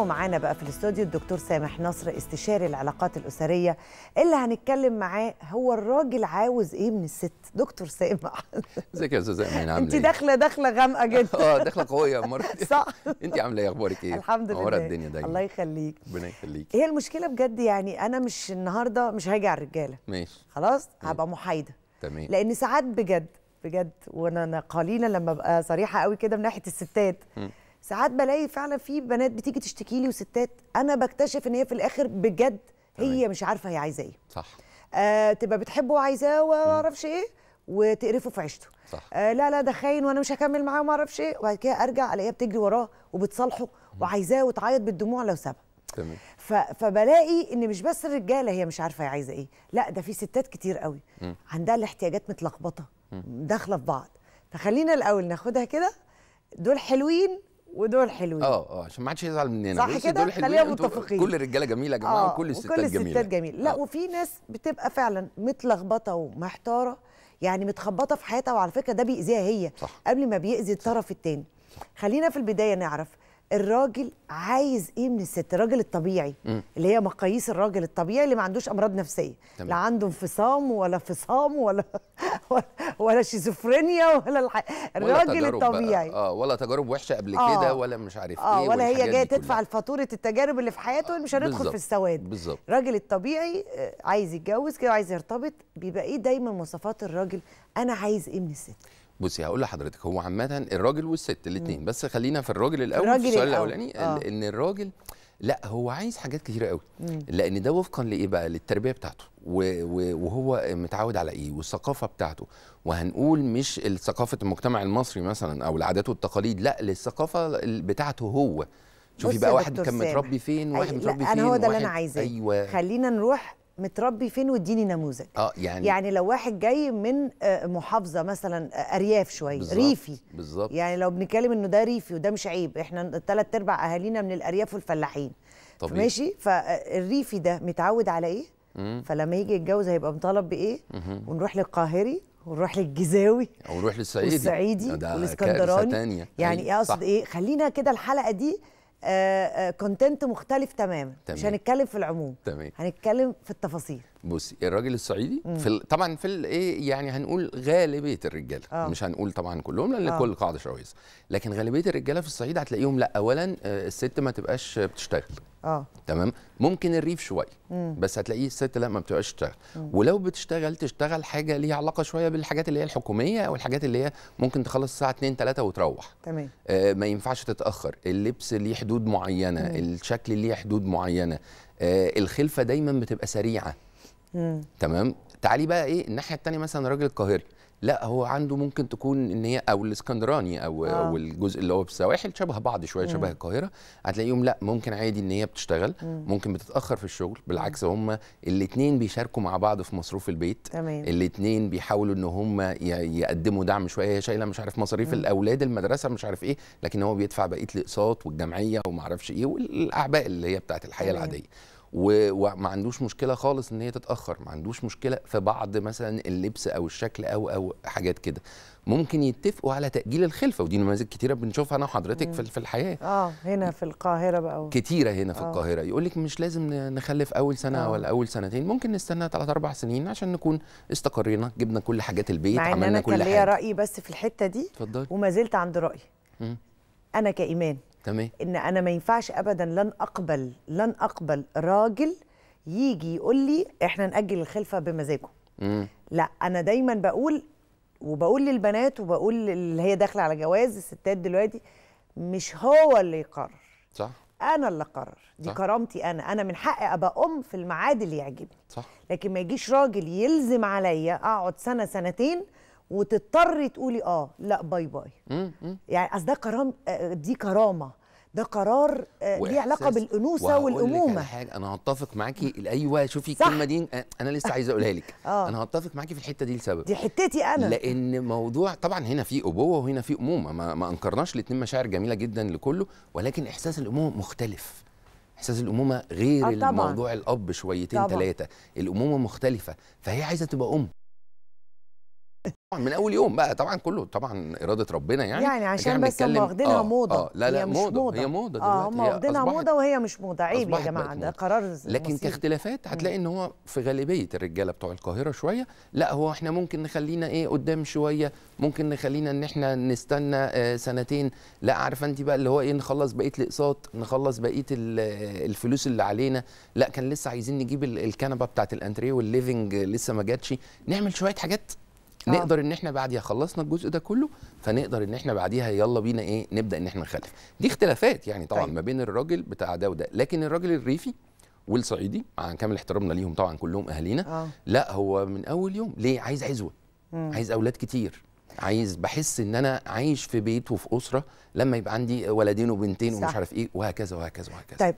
ومعانا بقى في الاستوديو الدكتور سامح نصر استشاري العلاقات الأسرية اللي هنتكلم معاه هو الراجل عاوز ايه من الست دكتور سامح ازيك يا استاذ امين عامله انت إيه؟ داخله داخله غامقه جدا اه داخله قويه المره صح انت عامله ايه اخبارك ايه الحمد لله منوره الدنيا دايما الله يخليك ربنا يخليك هي المشكله بجد يعني انا مش النهارده مش هاجي على الرجاله ماشي خلاص هبقى محايده تمام لان ساعات بجد بجد وانا قليلا لما ابقى صريحه قوي كده من ناحيه الستات م. ساعات بلاقي فعلا في بنات بتيجي تشتكي لي وستات انا بكتشف ان هي في الاخر بجد هي مش عارفه هي عايزه ايه صح آه تبقى بتحبه وعايزاه وما اعرفش ايه وتقرفه في عيشته صح آه لا لا ده خاين وانا مش هكمل معاه وما اعرفش ايه وبعد كده ارجع الاقيها بتجري وراه وبتصالحه وعايزاه وتعيط بالدموع لو سابها تمام فبلاقي ان مش بس الرجاله هي مش عارفه هي عايزه ايه لا ده في ستات كتير قوي م. عندها الاحتياجات متلخبطه داخله في بعض فخلينا الاول ناخدها كده دول حلوين ودول حلوين اه اه عشان ما حدش يزعل مننا صح كده خلينا متفقين كل الرجاله جميله يا جماعه آه، وكل الستات جميله الستات جميله لا آه. وفي ناس بتبقى فعلا متلخبطه ومحتاره يعني متخبطه في حياتها وعلى فكره ده بيأذيها هي صح. قبل ما بيأذي الطرف الثاني خلينا في البدايه نعرف الراجل عايز ايه من الست الراجل الطبيعي م. اللي هي مقاييس الراجل الطبيعي اللي ما عندوش امراض نفسيه تمام. لا عنده انفصام ولا فصام ولا ولا شيزوفرينيا ولا الح... الراجل ولا الطبيعي بقى. اه ولا تجارب وحشه قبل آه. كده ولا مش عارف آه ايه ولا هي جايه تدفع فاتوره التجارب اللي في حياته آه. مش هندخل في السواد بالظبط الراجل الطبيعي آه، عايز يتجوز كده عايز يرتبط بيبقى ايه دايما مواصفات الراجل انا عايز ايه من الست بصي هقول لحضرتك هو عامه الراجل والست الاثنين بس خلينا في الراجل الاول في السؤال الاولاني آه. ان الراجل لا هو عايز حاجات كتيره قوي لان ده وفقا لايه بقى للتربيه بتاعته وهو متعود على ايه والثقافه بتاعته وهنقول مش ثقافه المجتمع المصري مثلا او العادات والتقاليد لا للثقافه بتاعته هو شوفي بقى واحد كان متربي فين واحد متربي فين انا هو ده اللي انا عايزاه ايوه خلينا نروح متربي فين واديني نموذج اه يعني يعني لو واحد جاي من آه، محافظه مثلا آه، ارياف شويه بالزبط ريفي بالظبط يعني لو بنتكلم انه ده ريفي وده مش عيب احنا ثلاث ارباع اهالينا من الارياف والفلاحين طبيعي ماشي فالريفي آه، ده متعود على ايه؟ مم. فلما يجي يتجوز هيبقى مطالب بايه؟ مم. ونروح للقاهري ونروح للجزاوي ونروح للصعيدي والصعيدي والاسكندراني يعني اقصد أيوة، إيه, ايه؟ خلينا كده الحلقه دي كونتنت آه، آه، مختلف تماما مش هنتكلم في العموم تمام. هنتكلم في التفاصيل بصي الراجل الصعيدي مم. في ال... طبعا في ال... ايه يعني هنقول غالبيه الرجاله آه. مش هنقول طبعا كلهم لان آه. كل قاعده شويه لكن غالبيه الرجاله في الصعيد هتلاقيهم لا اولا آه، الست ما تبقاش بتشتغل اه تمام ممكن الريف شويه بس هتلاقيه الست لا ما بتبقاش تشتغل ولو بتشتغل تشتغل حاجه ليها علاقه شويه بالحاجات اللي هي الحكوميه او الحاجات اللي هي ممكن تخلص الساعه 2 3 وتروح تمام آه ما ينفعش تتاخر اللبس ليه حدود معينه مم. الشكل ليه حدود معينه آه الخلفه دايما بتبقى سريعه مم. تمام تعالي بقى ايه الناحيه الثانيه مثلا راجل القاهري لا هو عنده ممكن تكون ان هي او الاسكندراني او آه. او الجزء اللي هو في السواحل شبه بعض شويه شبه القاهره هتلاقيهم لا ممكن عادي ان هي بتشتغل مم. ممكن بتتاخر في الشغل بالعكس هم الاثنين بيشاركوا مع بعض في مصروف البيت الاثنين بيحاولوا ان هم يقدموا دعم شويه هي شايله مش عارف مصاريف مم. الاولاد المدرسه مش عارف ايه لكن هو بيدفع بقيه الاقساط والجمعيه وما اعرفش ايه والاعباء اللي هي بتاعت الحياه مم. العاديه وما عندوش مشكله خالص ان هي تتاخر ما عندوش مشكله في بعض مثلا اللبس او الشكل او او حاجات كده ممكن يتفقوا على تاجيل الخلفه ودي نماذج كتيره بنشوفها انا وحضرتك في, في الحياه اه هنا في القاهره بقى كتيره هنا في آه. القاهره يقول لك مش لازم نخلف اول سنه آه. ولا اول سنتين ممكن نستنى ثلاث اربع سنين عشان نكون استقرينا جبنا كل حاجات البيت عملنا أنا كل حاجه انا كان ليا رايي بس في الحته دي اتفضلي وما زلت عند رايي انا كايمان تمام ان انا ما ينفعش ابدا لن اقبل لن اقبل راجل يجي يقول لي احنا ناجل الخلفه بمزاجه مم. لا انا دايما بقول وبقول للبنات وبقول اللي هي داخله على جواز الستات دلوقتي مش هو اللي يقرر صح انا اللي اقرر دي صح. كرامتي انا انا من حقي ابقى ام في الميعاد اللي يعجبني صح لكن ما يجيش راجل يلزم عليا اقعد سنه سنتين وتضطري تقولي اه لا باي باي يعني اصل ده كرام دي كرامه ده قرار آه، ليه علاقه بالانوثه والامومه حاجه انا هتفق معاكي ايوه شوفي الكلمه دي آه، انا لسه عايز اقولها لك آه. انا هتفق معاكي في الحته دي لسبب دي حتتي انا لان موضوع طبعا هنا في ابوه وهنا في امومه ما, ما انكرناش الاثنين مشاعر جميله جدا لكله ولكن احساس الامومه مختلف احساس الامومه غير آه طبعًا. الموضوع الاب شويتين ثلاثه الامومه مختلفه فهي عايزه تبقى ام من اول يوم بقى طبعا كله طبعا اراده ربنا يعني يعني عشان بس هم واخدينها آه موضه آه لا لا هي موضة, موضه هي موضه آه، دلوقتي اه هم واخدينها موضه وهي مش موضه عيب يا جماعه ده قرار لكن مصير. كاختلافات هتلاقي ان هو في غالبيه الرجاله بتوع القاهره شويه لا هو احنا ممكن نخلينا ايه قدام شويه ممكن نخلينا ان احنا نستنى آه سنتين لا عارفه انت بقى اللي هو ايه نخلص بقيه الاقساط نخلص بقيه الفلوس اللي علينا لا كان لسه عايزين نجيب الكنبه بتاعه الانتريه والليفنج لسه ما جاتش نعمل شويه حاجات نقدر آه. ان احنا بعديها خلصنا الجزء ده كله فنقدر ان احنا بعديها يلا بينا ايه نبدا ان احنا نخلف دي اختلافات يعني طبعا طيب. ما بين الراجل بتاع ده وده لكن الراجل الريفي والصعيدي مع كامل احترامنا ليهم طبعا كلهم اهالينا آه. لا هو من اول يوم ليه عايز عزوه مم. عايز اولاد كتير عايز بحس ان انا عايش في بيت وفي اسره لما يبقى عندي ولدين وبنتين صح. ومش عارف ايه وهكذا وهكذا وهكذا طيب